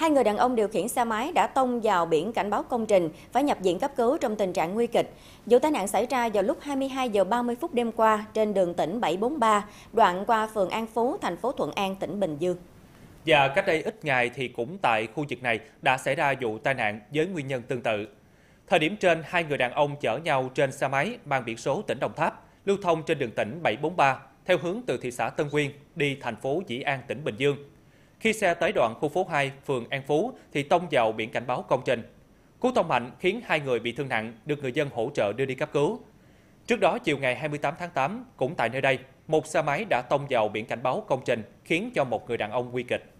Hai người đàn ông điều khiển xe máy đã tông vào biển cảnh báo công trình, phải nhập viện cấp cứu trong tình trạng nguy kịch. Vụ tai nạn xảy ra vào lúc 22 giờ 30 phút đêm qua trên đường tỉnh 743, đoạn qua phường An Phú, thành phố Thuận An, tỉnh Bình Dương. Và cách đây ít ngày thì cũng tại khu vực này đã xảy ra vụ tai nạn với nguyên nhân tương tự. Thời điểm trên, hai người đàn ông chở nhau trên xe máy mang biển số tỉnh Đồng Tháp, lưu thông trên đường tỉnh 743 theo hướng từ thị xã Tân Quyên đi thành phố Dĩ An, tỉnh Bình Dương khi xe tới đoạn khu phố 2, phường An Phú thì tông vào biển cảnh báo công trình. Cú tông mạnh khiến hai người bị thương nặng, được người dân hỗ trợ đưa đi cấp cứu. Trước đó, chiều ngày 28 tháng 8, cũng tại nơi đây, một xe máy đã tông vào biển cảnh báo công trình, khiến cho một người đàn ông nguy kịch.